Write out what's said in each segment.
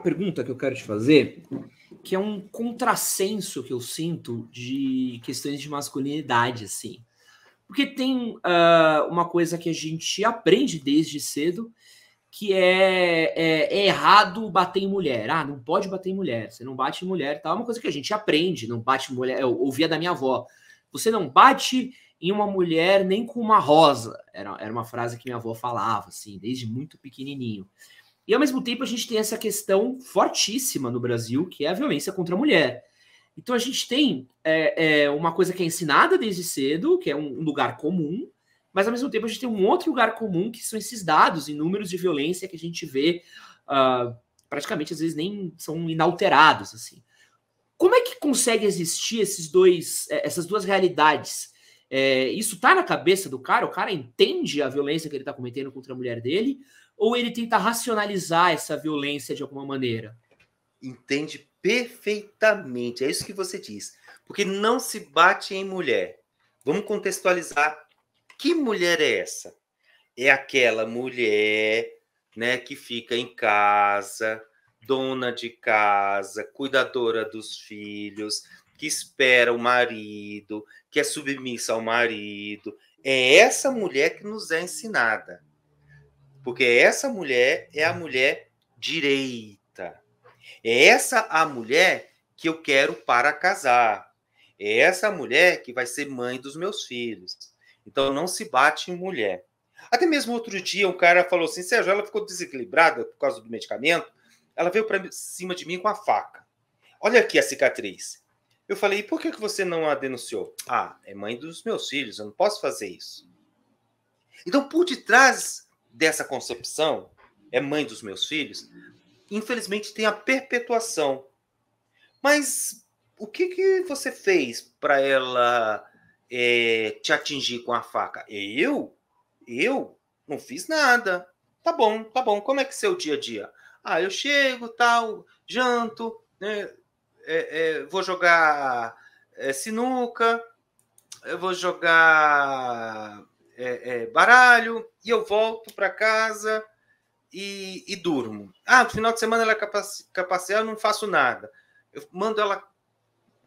pergunta que eu quero te fazer, que é um contrassenso que eu sinto de questões de masculinidade, assim. Porque tem uh, uma coisa que a gente aprende desde cedo, que é, é, é, errado bater em mulher. Ah, não pode bater em mulher, você não bate em mulher tal. É uma coisa que a gente aprende, não bate em mulher. Eu ouvia da minha avó. Você não bate em uma mulher nem com uma rosa. Era, era uma frase que minha avó falava, assim, desde muito pequenininho. E ao mesmo tempo a gente tem essa questão fortíssima no Brasil, que é a violência contra a mulher. Então a gente tem é, é, uma coisa que é ensinada desde cedo, que é um, um lugar comum, mas ao mesmo tempo a gente tem um outro lugar comum que são esses dados e números de violência que a gente vê uh, praticamente às vezes nem são inalterados assim. Como é que consegue existir esses dois, é, essas duas realidades é, isso tá na cabeça do cara? O cara entende a violência que ele tá cometendo contra a mulher dele? Ou ele tenta racionalizar essa violência de alguma maneira? Entende perfeitamente, é isso que você diz. Porque não se bate em mulher. Vamos contextualizar. Que mulher é essa? É aquela mulher né, que fica em casa, dona de casa, cuidadora dos filhos, que espera o marido, que é submissa ao marido. É essa mulher que nos é ensinada. Porque essa mulher é a mulher direita. É essa a mulher que eu quero para casar. É essa a mulher que vai ser mãe dos meus filhos. Então não se bate em mulher. Até mesmo outro dia um cara falou assim: Sérgio, ela ficou desequilibrada por causa do medicamento. Ela veio para cima de mim com a faca. Olha aqui a cicatriz. Eu falei, e por que, que você não a denunciou? Ah, é mãe dos meus filhos, eu não posso fazer isso. Então, por detrás dessa concepção, é mãe dos meus filhos, infelizmente tem a perpetuação. Mas o que, que você fez para ela é, te atingir com a faca? Eu? Eu? Não fiz nada. Tá bom, tá bom. Como é que é seu dia a dia? Ah, eu chego, tal, janto, né? É, é, vou jogar é, sinuca, eu vou jogar é, baralho e eu volto para casa e, e, durmo. Ah, no final de semana ela capacita eu não faço nada. Eu mando ela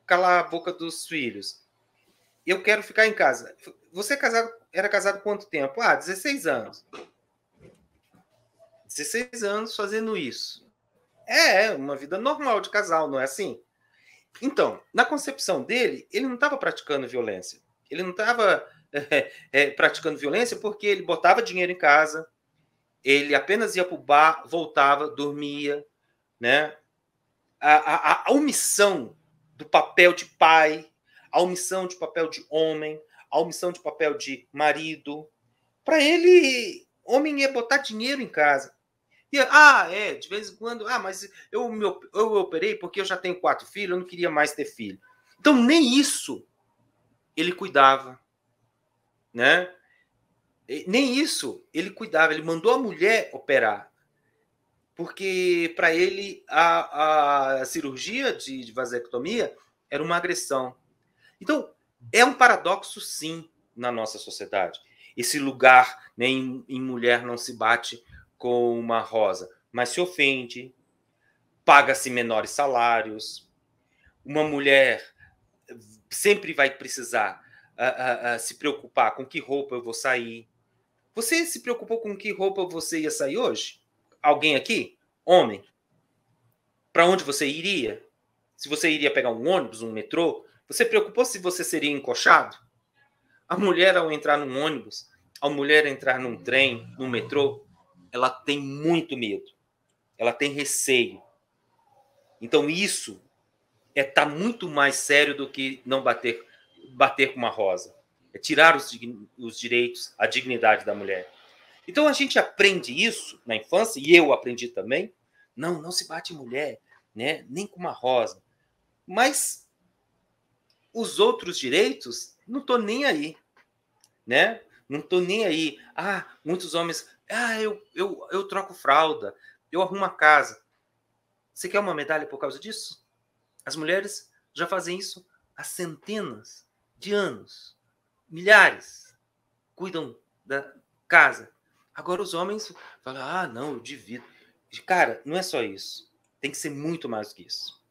calar a boca dos filhos. Eu quero ficar em casa. Você é casado, era casado quanto tempo? Ah, 16 anos. 16 anos fazendo isso. É, é, uma vida normal de casal, não é assim? Então, na concepção dele, ele não estava praticando violência. Ele não estava é, é, praticando violência porque ele botava dinheiro em casa, ele apenas ia para o bar, voltava, dormia, né? A, a, a, omissão do papel de pai, a omissão de papel de homem, a omissão de papel de marido. Para ele, homem é botar dinheiro em casa. E, ah, é, de vez em quando, ah, mas eu, meu, eu operei porque eu já tenho quatro filhos, eu não queria mais ter filho. Então, nem isso ele cuidava, né? Nem isso ele cuidava, ele mandou a mulher operar. Porque para ele a, a cirurgia de, de vasectomia era uma agressão. Então, é um paradoxo, sim, na nossa sociedade. Esse lugar, nem né, em, em mulher não se bate, com uma rosa, mas se ofende, paga-se menores salários. Uma mulher sempre vai precisar uh, uh, uh, se preocupar com que roupa eu vou sair. Você se preocupou com que roupa você ia sair hoje? Alguém aqui? Homem? Para onde você iria? Se você iria pegar um ônibus, um metrô? Você preocupou se você seria encoxado? A mulher, ao entrar num ônibus, a mulher entrar num trem, num metrô, ela tem muito medo, ela tem receio. Então isso é tá muito mais sério do que não bater bater com uma rosa, é tirar os, os direitos, a dignidade da mulher. Então a gente aprende isso na infância e eu aprendi também. Não, não se bate mulher, né? Nem com uma rosa. Mas os outros direitos, não tô nem aí, né? Não tô nem aí. Ah, muitos homens ah, eu, eu, eu troco fralda, eu arrumo a casa. Você quer uma medalha por causa disso? As mulheres já fazem isso há centenas de anos. Milhares cuidam da casa. Agora os homens falam: ah, não, eu divido. Cara, não é só isso. Tem que ser muito mais do que isso.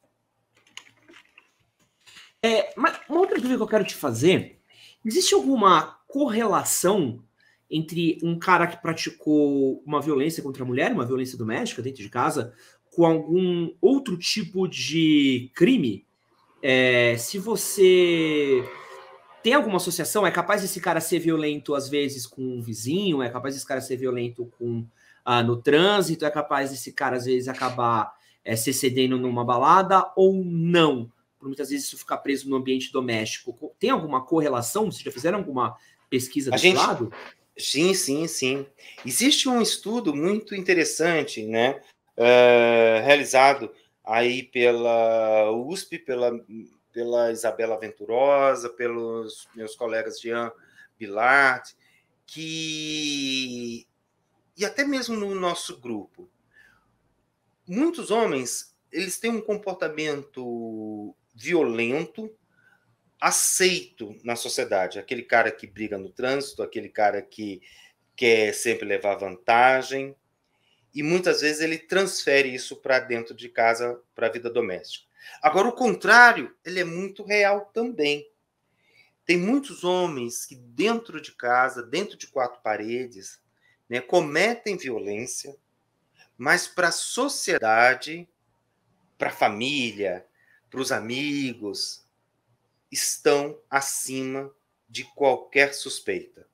É, mas uma outra dúvida que eu quero te fazer: existe alguma correlação entre um cara que praticou uma violência contra a mulher, uma violência doméstica dentro de casa, com algum outro tipo de crime, é, se você tem alguma associação, é capaz esse cara ser violento às vezes com um vizinho, é capaz esse cara ser violento com ah, no trânsito, é capaz esse cara às vezes acabar é, se cedendo numa balada ou não. Por muitas vezes isso ficar preso no ambiente doméstico. Tem alguma correlação? Vocês já fizeram alguma pesquisa desse gente, lado? Sim, sim, sim. Existe um estudo muito interessante, né, uh, realizado aí pela USP, pela, pela Isabela Venturosa, pelos meus colegas Jean Bilard, que e até mesmo no nosso grupo, muitos homens eles têm um comportamento violento aceito na sociedade. Aquele cara que briga no trânsito, aquele cara que quer sempre levar vantagem. E muitas vezes ele transfere isso para dentro de casa, para a vida doméstica. Agora, o contrário, ele é muito real também. Tem muitos homens que, dentro de casa, dentro de quatro paredes, né, cometem violência, mas para a sociedade, para a família, para os amigos, estão acima de qualquer suspeita.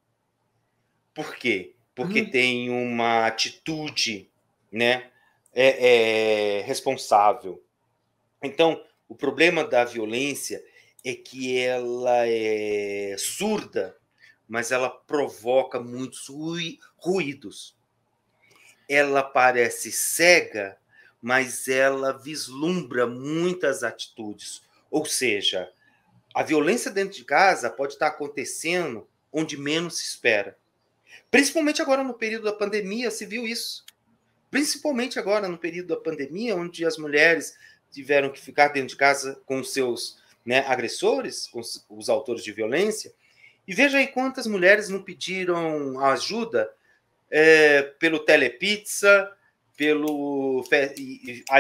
Por quê? Porque uhum. tem uma atitude né, é, é, responsável. Então, o problema da violência é que ela é surda, mas ela provoca muitos ruídos. Ela parece cega, mas ela vislumbra muitas atitudes. Ou seja, a violência dentro de casa pode estar acontecendo onde menos se espera. Principalmente agora no período da pandemia, se viu isso. Principalmente agora no período da pandemia, onde as mulheres tiveram que ficar dentro de casa com seus né, agressores, com os autores de violência. E veja aí quantas mulheres não pediram ajuda é, pelo Telepizza, pelo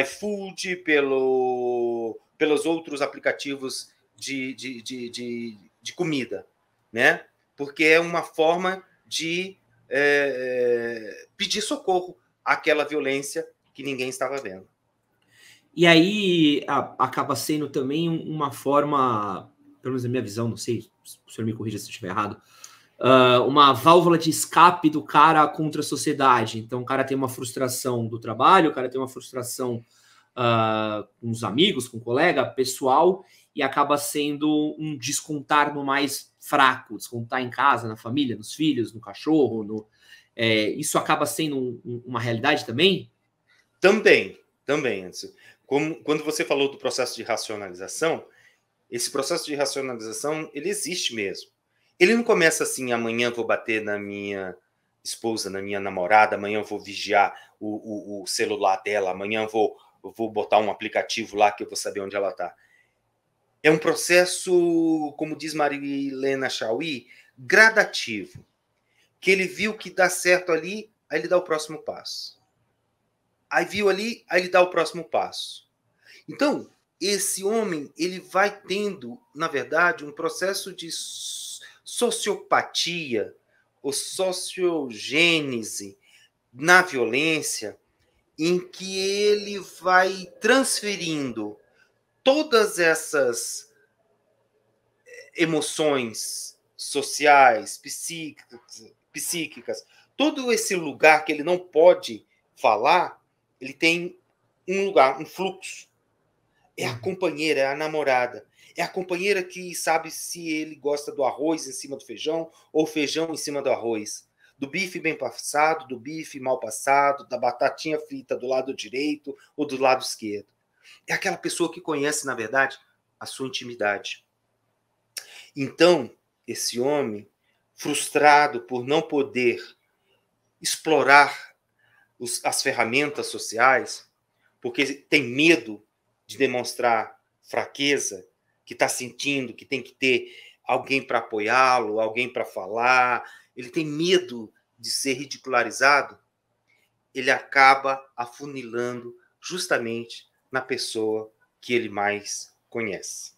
iFood, pelo, pelos outros aplicativos de, de, de, de, de comida, né? Porque é uma forma de é, é, pedir socorro àquela violência que ninguém estava vendo. E aí a, acaba sendo também uma forma, pelo menos na minha visão, não sei, o senhor me corrija se eu estiver errado, uh, uma válvula de escape do cara contra a sociedade. Então o cara tem uma frustração do trabalho, o cara tem uma frustração uh, com os amigos, com o colega, pessoal, e acaba sendo um descontar no mais fraco, descontar em casa, na família, nos filhos, no cachorro, no, é, isso acaba sendo um, uma realidade também? Também, também, Como, quando você falou do processo de racionalização, esse processo de racionalização, ele existe mesmo. Ele não começa assim, amanhã vou bater na minha esposa, na minha namorada, amanhã vou vigiar o, o, o celular dela, amanhã vou, vou botar um aplicativo lá que eu vou saber onde ela está. É um processo, como diz Marilena Chauí, gradativo. Que ele viu que dá certo ali, aí ele dá o próximo passo. Aí viu ali, aí ele dá o próximo passo. Então, esse homem, ele vai tendo, na verdade, um processo de sociopatia ou sociogênese na violência, em que ele vai transferindo todas essas eh, emoções sociais, psíquicas, psíquicas, todo esse lugar que ele não pode falar, ele tem um lugar, um fluxo. É a uhum. companheira, é a namorada. É a companheira que sabe se ele gosta do arroz em cima do feijão ou feijão em cima do arroz. Do bife bem passado, do bife mal passado, da batatinha frita do lado direito ou do lado esquerdo. É aquela pessoa que conhece, na verdade, a sua intimidade. Então, esse homem, frustrado por não poder explorar os, as ferramentas sociais, porque tem medo de demonstrar fraqueza, que está sentindo que tem que ter alguém para apoiá-lo, alguém para falar, ele tem medo de ser ridicularizado, ele acaba afunilando justamente na pessoa que ele mais conhece.